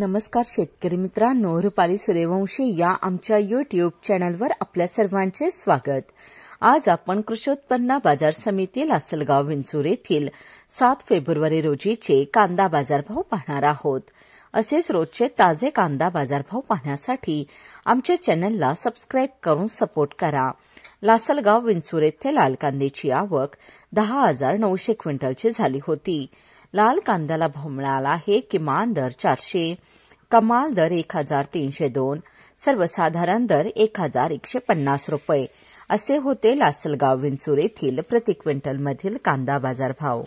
नमस्कार शेतकरी मित्रांनो रुपाली सूर्यवंशी या आमच्या युट्यूब चॅनलवर आपल्या सर्वांचे स्वागत आज आपण कृषी उत्पन्न बाजार समिती लासलगाव विंचूर येथील सात फेब्रुवारी रोजीचे कांदा बाजारभाव पाहणार आहोत असेच रोजचे ताजे कांदा बाजारभाव पाहण्यासाठी आमच्या चॅनलला सबस्क्राईब करून सपोर्ट करा लासलगाव विंचूर येथे लाल कांद्याची आवक दहा हजार नऊशे क्विंटलची झाली होती लाल कांद्याला भाव मिळाला आहे किमान दर चारशे कमाल दर एक हजार तीनशे दोन सर्वसाधारण दर एक हजार एकशे पन्नास रुपये असे होते लासलगाव विंचूर येथील प्रति क्विंटलमधील कांदा बाजारभाव